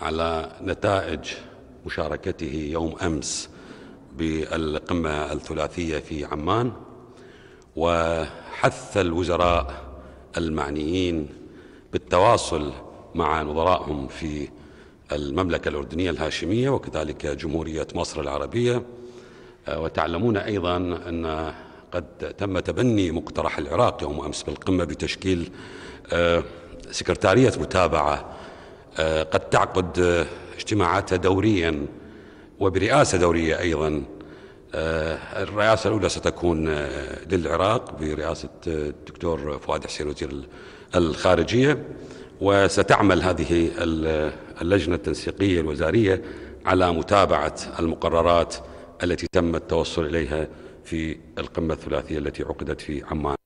على نتائج مشاركته يوم أمس بالقمة الثلاثية في عمان وحث الوزراء المعنيين بالتواصل مع نظرائهم في المملكة الأردنية الهاشمية وكذلك جمهورية مصر العربية آه، وتعلمون أيضا أن قد تم تبني مقترح العراق يوم أمس بالقمة بتشكيل آه، سكرتارية متابعة آه، قد تعقد آه، اجتماعاتها دوريا وبرئاسة دورية أيضا آه، الرئاسة الأولى ستكون للعراق برئاسة الدكتور فؤاد حسين وزير الخارجية وستعمل هذه اللجنة التنسيقية الوزارية على متابعة المقررات التي تم التوصل إليها في القمة الثلاثية التي عقدت في عمان